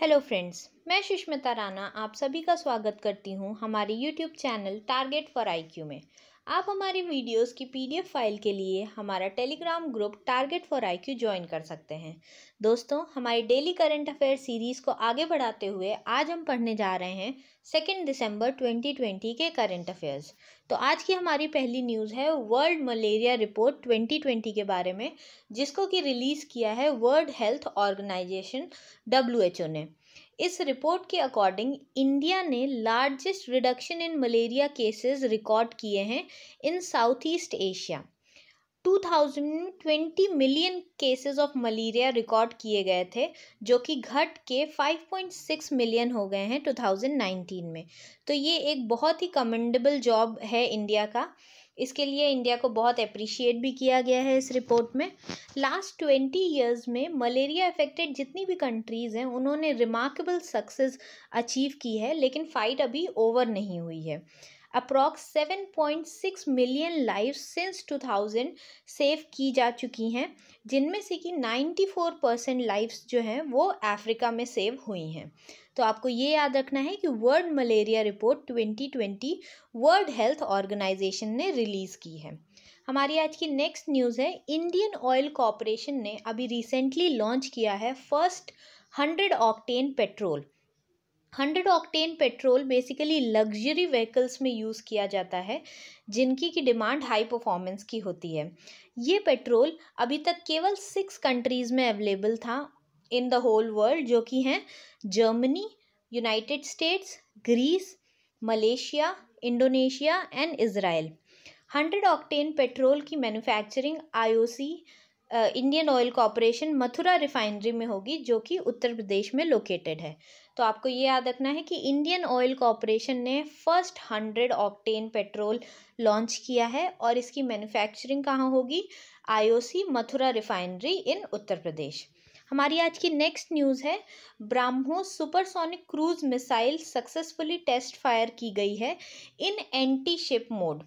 hello friends मैं सुष्मिता राणा आप सभी का स्वागत करती हूं हमारे YouTube channel target for IQ में आप हमारी वीडियोस की पीडीएफ फाइल के लिए हमारा Telegram group target for IQ join कर सकते हैं दोस्तों हमारी डेली करंट अफेयर सीरीज़ को आगे बढ़ाते हुए आज हम पढ़ने जा रहे हैं सेकेंड दिसंबर 2020 के करंट अफेयर्स तो आज की हमारी पहली न्यूज़ है वर्ल्ड मलेरिया रिपोर्ट 2020 के बारे में जिसको कि रिलीज़ किया है वर्ल्ड हेल्थ ऑर्गेनाइजेशन डब्ल्यू ने इस रिपोर्ट के अकॉर्डिंग इंडिया ने largest reduction in malaria cases record किए हैं in South East Asia 2020 million cases of malaria record किए गए थे जो कि घट के 5.6 मिलियन हो गए हैं 2019 में तो ये एक बहुत ही कमेंडेबल जॉब है इंडिया का इसके लिए इंडिया को बहुत अप्रिशिएट भी किया गया है इस रिपोर्ट में लास्ट ट्वेंटी ईयर्स में मलेरिया अफेक्टेड जितनी भी कंट्रीज़ हैं उन्होंने रिमार्केबल सक्सेस अचीव की है लेकिन फ़ाइट अभी ओवर नहीं हुई है approx seven point six million life since two thousand save की जा चुकी हैं जिनमें से कि नाइन्टी फोर परसेंट लाइफ जो हैं वो अफ्रीका में सेव हुई हैं तो आपको ये याद रखना है कि world malaria report twenty twenty World Health Organization ने रिलीज़ की है हमारी आज की नेक्स्ट न्यूज़ है इंडियन ऑयल कॉरपोरेशन ने अभी रिसेंटली लॉन्च किया है first hundred octane petrol hundred octane petrol basically luxury vehicles में यूज़ किया जाता है जिनकी की डिमांड हाई परफॉर्मेंस की होती है ये पेट्रोल अभी तक केवल सिक्स कंट्रीज़ में अवेलेबल था इन द होल वर्ल्ड जो कि हैं Germany United States Greece Malaysia Indonesia and Israel hundred octane petrol की manufacturing IOC Indian Oil Corporation Mathura refinery में होगी जो कि उत्तर प्रदेश में लोकेटेड है तो आपको ये याद रखना है कि इंडियन ऑयल कॉरपोरेशन ने first hundred octane petrol launch किया है और इसकी मैन्युफैक्चरिंग कहाँ होगी IOC Mathura refinery in Uttar Pradesh हमारी आज की नेक्स्ट न्यूज़ है BrahMos supersonic cruise missile successfully test fire की गई है इन एंटी शिप मोड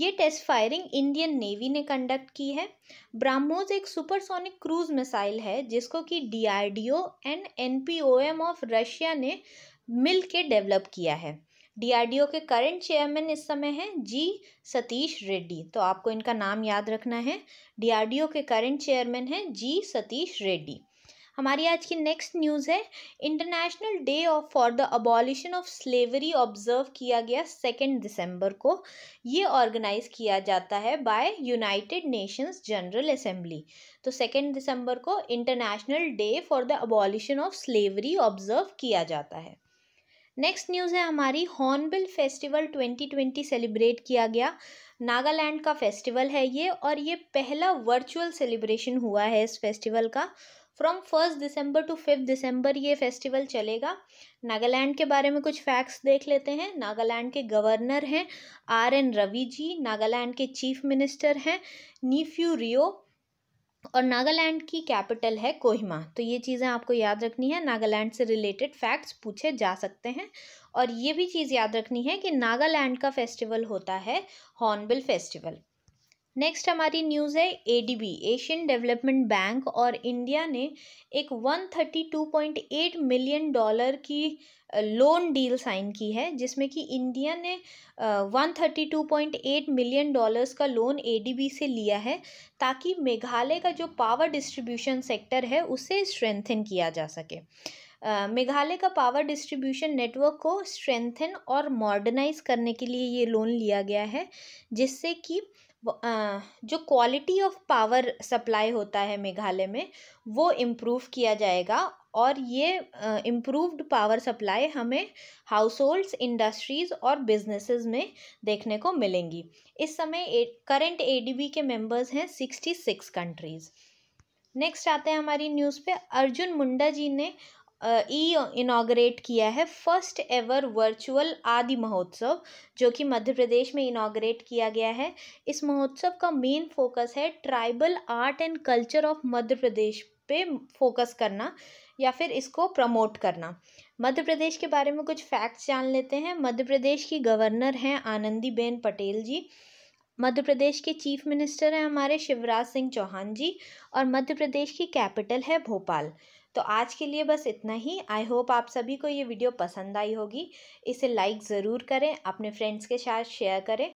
ये टेस्ट फायरिंग इंडियन नेवी ने कंडक्ट की है ब्राह्मोज एक सुपरसोनिक क्रूज मिसाइल है जिसको कि DRDO and NPOM of Russia ने मिल के डेवलप किया है डीआरडीओ के करंट चेयरमैन इस समय हैं जी सतीश रेड्डी तो आपको इनका नाम याद रखना है डीआरडीओ के करंट चेयरमैन हैं जी सतीश रेड्डी हमारी आज की नेक्स्ट न्यूज़ है International Day of for the abolition of slavery observe किया गया सेकेंड दिसंबर को ये ऑर्गेनाइज किया जाता है by United Nations General Assembly तो सेकेंड दिसंबर को International Day for the abolition of slavery observe किया जाता है नेक्स्ट न्यूज़ है हमारी हॉर्नबिल फेस्टिवल 2020 सेलिब्रेट किया गया नागालैंड का फेस्टिवल है ये और ये पहला वर्चुअल सेलिब्रेशन हुआ है इस फेस्टिवल का फ्रॉम फर्स्ट दिसंबर टू फिफ्थ दिसंबर ये फेस्टिवल चलेगा नागालैंड के बारे में कुछ फैक्ट्स देख लेते हैं नागालैंड के गवर्नर हैं आर एन रवि जी नागालैंड के चीफ मिनिस्टर हैं नीफ्यू रियो और नागालैंड की कैपिटल है कोहिमा तो ये चीज़ें आपको याद रखनी है नागालैंड से रिलेटेड फैक्ट्स पूछे जा सकते हैं और ये भी चीज़ याद रखनी है कि नागालैंड का फेस्टिवल होता है हॉर्नबिल फेस्टिवल नेक्स्ट हमारी न्यूज़ है एडीबी एशियन डेवलपमेंट बैंक और इंडिया ने एक one thirty two point eight million dollar की लोन डील साइन की है जिसमें कि इंडिया ने one thirty two point eight million dollars का लोन एडीबी से लिया है ताकि मेघालय का जो पावर डिस्ट्रीब्यूशन सेक्टर है उसे स्ट्रेंथन किया जा सके uh, मेघालय का पावर डिस्ट्रीब्यूशन नेटवर्क को स्ट्रेंथन और मॉडर्नाइज करने के लिए ये लोन लिया गया है जिससे कि जो क्वालिटी ऑफ पावर सप्लाई होता है मेघालय में वो इम्प्रूव किया जाएगा और ये इम्प्रूव्ड पावर सप्लाई हमें हाउस होल्ड्स इंडस्ट्रीज़ और बिजनेसेस में देखने को मिलेंगी इस समय करंट एडीबी के मेंबर्स हैं सिक्सटी सिक्स कंट्रीज़ नेक्स्ट आते हैं हमारी न्यूज़ पे अर्जुन मुंडा जी ने ई इनाग्रेट किया है फर्स्ट एवर वर्चुअल आदि महोत्सव जो कि मध्य प्रदेश में इनाग्रेट किया गया है इस महोत्सव का मेन फोकस है tribal art and culture of Madhya Pradesh पे फोकस करना या फिर इसको प्रमोट करना मध्य प्रदेश के बारे में कुछ फैक्ट्स जान लेते हैं मध्य प्रदेश की गवर्नर हैं आनंदीबेन पटेल जी मध्य प्रदेश के चीफ मिनिस्टर हैं हमारे शिवराज सिंह चौहान जी और मध्य प्रदेश की कैपिटल है भोपाल तो आज के लिए बस इतना ही आई होप आप सभी को ये वीडियो पसंद आई होगी इसे लाइक ज़रूर करें अपने फ्रेंड्स के साथ शेयर करें